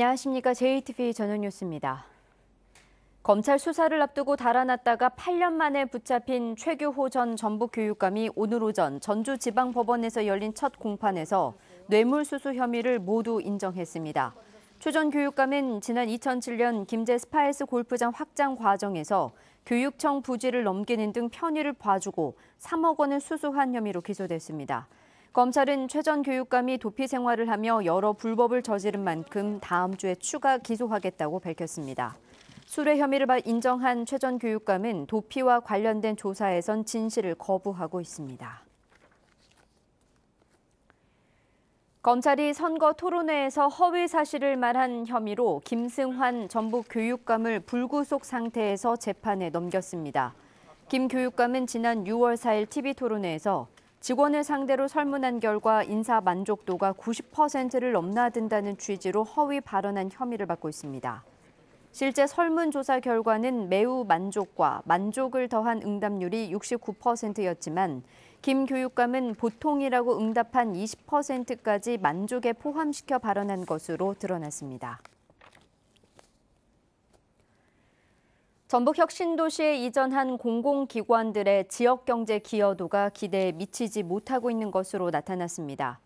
안녕하십니까. JTV 전현 뉴스입니다. 검찰 수사를 앞두고 달아났다가 8년 만에 붙잡힌 최규호 전 전북 교육감이 오늘 오전 전주지방법원에서 열린 첫 공판에서 뇌물수수 혐의를 모두 인정했습니다. 최 전 교육감은 지난 2007년 김제 스파이스 골프장 확장 과정에서 교육청 부지를 넘기는 등 편의를 봐주고 3억 원을 수수한 혐의로 기소됐습니다. 검찰은 최전 교육감이 도피 생활을 하며 여러 불법을 저지른 만큼 다음 주에 추가 기소하겠다고 밝혔습니다. 수뢰 혐의를 인정한 최전 교육감은 도피와 관련된 조사에선 진실을 거부하고 있습니다. 검찰이 선거 토론회에서 허위 사실을 말한 혐의로 김승환 전북 교육감을 불구속 상태에서 재판에 넘겼습니다. 김 교육감은 지난 6월 4일 TV 토론회에서 직원을 상대로 설문한 결과 인사 만족도가 90%를 넘나든다는 취지로 허위 발언한 혐의를 받고 있습니다. 실제 설문조사 결과는 매우 만족과 만족을 더한 응답률이 69%였지만 김 교육감은 보통이라고 응답한 20%까지 만족에 포함시켜 발언한 것으로 드러났습니다. 전북혁신도시에 이전한 공공기관들의 지역경제 기여도가 기대에 미치지 못하고 있는 것으로 나타났습니다.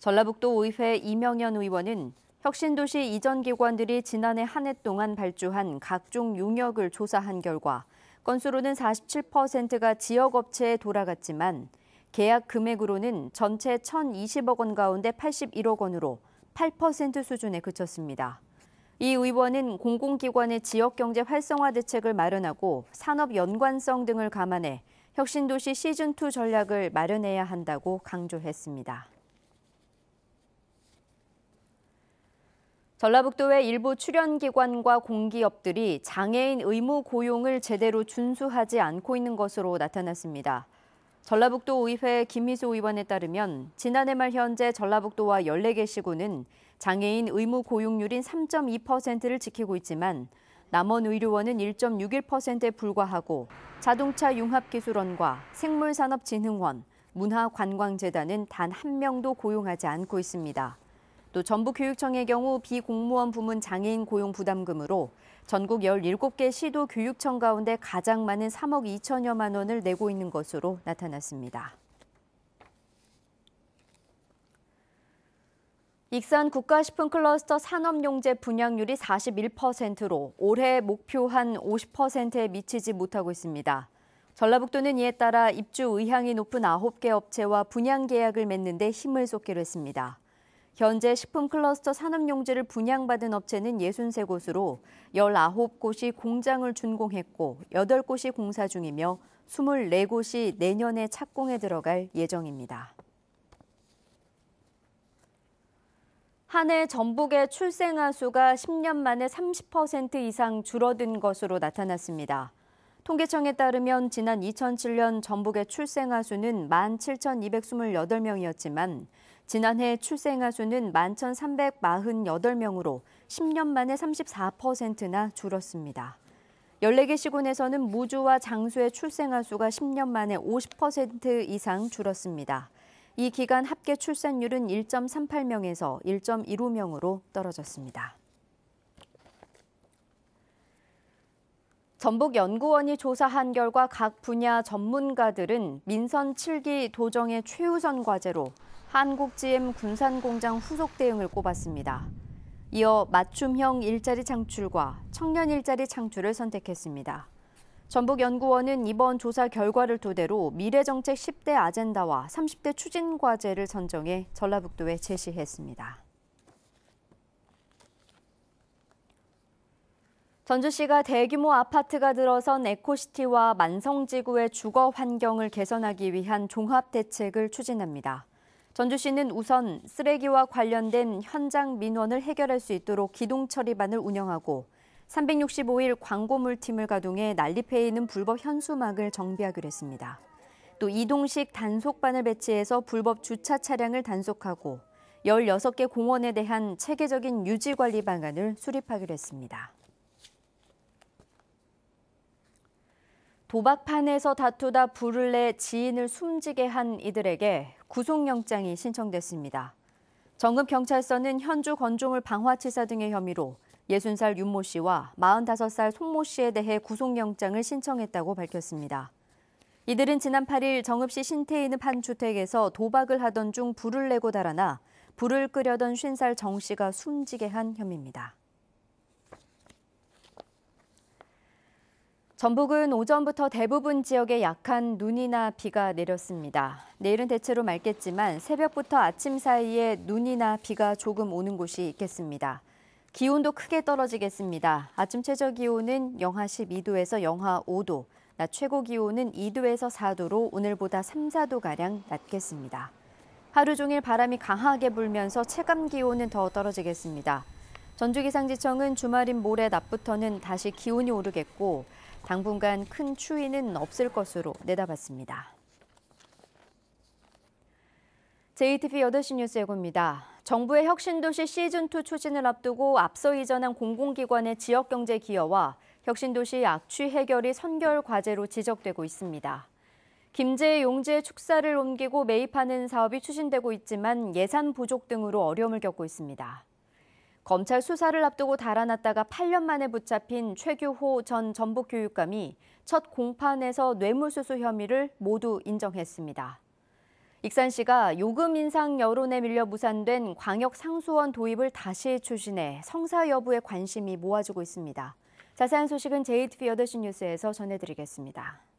전라북도 의회 이명현 의원은 혁신도시 이전 기관들이 지난해 한 해 동안 발주한 각종 용역을 조사한 결과 건수로는 47%가 지역업체에 돌아갔지만 계약 금액으로는 전체 1,020억 원 가운데 81억 원으로 8% 수준에 그쳤습니다. 이 의원은 공공기관의 지역경제 활성화 대책을 마련하고 산업 연관성 등을 감안해 혁신도시 시즌2 전략을 마련해야 한다고 강조했습니다. 전라북도의 일부 출연기관과 공기업들이 장애인 의무 고용을 제대로 준수하지 않고 있는 것으로 나타났습니다. 전라북도 의회 김미수 의원에 따르면 지난해 말 현재 전라북도와 14개 시군은 장애인 의무 고용률인 3.2%를 지키고 있지만 남원 의료원은 1.61%에 불과하고 자동차 융합기술원과 생물산업진흥원, 문화관광재단은 단 한 명도 고용하지 않고 있습니다. 또 전북교육청의 경우 비공무원 부문 장애인 고용 부담금으로 전국 17개 시도 교육청 가운데 가장 많은 3억 2천여만 원을 내고 있는 것으로 나타났습니다. 익산 국가식품 클러스터 산업용재 분양률이 41%로 올해 목표한 50%에 미치지 못하고 있습니다. 전라북도는 이에 따라 입주 의향이 높은 9개 업체와 분양 계약을 맺는 데 힘을 쏟기로 했습니다. 현재 식품 클러스터 산업용지를 분양받은 업체는 63곳으로 19곳이 공장을 준공했고 8곳이 공사 중이며 24곳이 내년에 착공에 들어갈 예정입니다. 한해 전북의 출생아 수가 10년 만에 30% 이상 줄어든 것으로 나타났습니다. 통계청에 따르면 지난 2007년 전북의 출생아 수는 17,228명이었지만 지난해 출생아 수는 11,348명으로 10년 만에 34%나 줄었습니다. 14개 시군에서는 무주와 장수의 출생아 수가 10년 만에 50% 이상 줄었습니다. 이 기간 합계 출산율은 1.38명에서 1.15명으로 떨어졌습니다. 전북연구원이 조사한 결과 각 분야 전문가들은 민선 7기 도정의 최우선 과제로 한국GM 군산공장 후속 대응을 꼽았습니다. 이어 맞춤형 일자리 창출과 청년 일자리 창출을 선택했습니다. 전북연구원은 이번 조사 결과를 토대로 미래정책 10대 아젠다와 30대 추진과제를 선정해 전라북도에 제시했습니다. 전주시가 대규모 아파트가 들어선 에코시티와 만성지구의 주거 환경을 개선하기 위한 종합대책을 추진합니다. 전주시는 우선 쓰레기와 관련된 현장 민원을 해결할 수 있도록 기동 처리반을 운영하고 365일 광고물팀을 가동해 난립해 있는 불법 현수막을 정비하기로 했습니다. 또 이동식 단속반을 배치해서 불법 주차 차량을 단속하고 16개 공원에 대한 체계적인 유지 관리 방안을 수립하기로 했습니다. 도박판에서 다투다 불을 내 지인을 숨지게 한 이들에게 구속영장이 신청됐습니다. 정읍경찰서는 현주 건종을 방화치사 등의 혐의로 60살 윤모 씨와 45살 손모 씨에 대해 구속영장을 신청했다고 밝혔습니다. 이들은 지난 8일 정읍시 신태인읍 한 주택에서 도박을 하던 중 불을 내고 달아나 불을 끄려던 50살 정 씨가 숨지게 한 혐의입니다. 전북은 오전부터 대부분 지역에 약한 눈이나 비가 내렸습니다. 내일은 대체로 맑겠지만 새벽부터 아침 사이에 눈이나 비가 조금 오는 곳이 있겠습니다. 기온도 크게 떨어지겠습니다. 아침 최저 기온은 영하 12도에서 영하 5도, 낮 최고 기온은 2도에서 4도로 오늘보다 3, 4도가량 낮겠습니다. 하루 종일 바람이 강하게 불면서 체감 기온은 더 떨어지겠습니다. 전주기상지청은 주말인 모레 낮부터는 다시 기온이 오르겠고 당분간 큰 추위는 없을 것으로 내다봤습니다. j t b 8시 뉴스 예고입니다. 정부의 혁신도시 시즌2 추진을 앞두고 앞서 이전한 공공기관의 지역경제 기여와 혁신도시 악취 해결이 선결 과제로 지적되고 있습니다. 김제 용재 축사를 옮기고 매입하는 사업이 추진되고 있지만 예산 부족 등으로 어려움을 겪고 있습니다. 검찰 수사를 앞두고 달아났다가 8년 만에 붙잡힌 최규호 전 전북교육감이 첫 공판에서 뇌물수수 혐의를 모두 인정했습니다. 익산시가 요금 인상 여론에 밀려 무산된 광역 상수원 도입을 다시 추진해 성사 여부에 관심이 모아지고 있습니다. 자세한 소식은 JTBC 8시 뉴스에서 전해드리겠습니다.